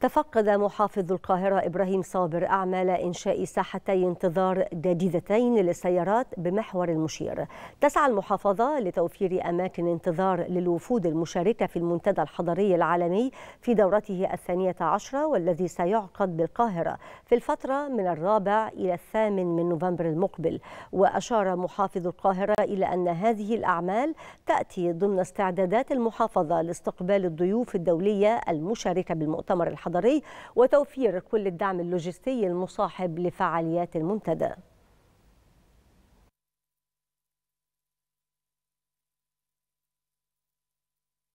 تفقد محافظ القاهرة إبراهيم صابر أعمال إنشاء ساحتي انتظار جديدتين للسيارات بمحور المشير تسعى المحافظة لتوفير أماكن انتظار للوفود المشاركة في المنتدى الحضري العالمي في دورته الثانية عشرة والذي سيعقد بالقاهرة في الفترة من الرابع إلى الثامن من نوفمبر المقبل وأشار محافظ القاهرة إلى أن هذه الأعمال تأتي ضمن استعدادات المحافظة لاستقبال الضيوف الدولية المشاركة بالمؤتمر الحضري الحضري وتوفير كل الدعم اللوجستي المصاحب لفعاليات المنتدى